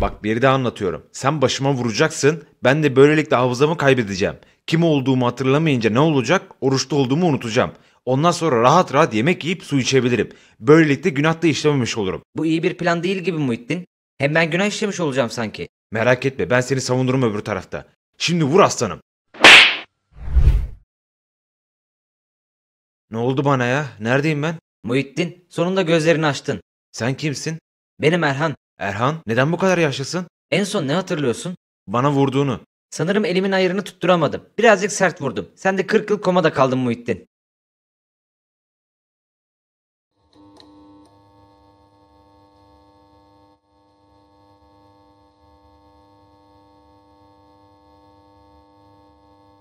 Bak bir de anlatıyorum. Sen başıma vuracaksın. Ben de böylelikle hafızamı kaybedeceğim. Kim olduğumu hatırlamayınca ne olacak? Oruçta olduğumu unutacağım. Ondan sonra rahat rahat yemek yiyip su içebilirim. Böylelikle günah da işlememiş olurum. Bu iyi bir plan değil gibi Muhittin. Hem ben günah işlemiş olacağım sanki. Merak etme ben seni savunurum öbür tarafta. Şimdi vur aslanım. Ne oldu bana ya? Neredeyim ben? Muhittin sonunda gözlerini açtın. Sen kimsin? Benim Erhan. Erhan neden bu kadar yaşlısın? En son ne hatırlıyorsun? Bana vurduğunu. Sanırım elimin ayarını tutturamadım. Birazcık sert vurdum. Sen de 40 yıl komada kaldın Muhittin.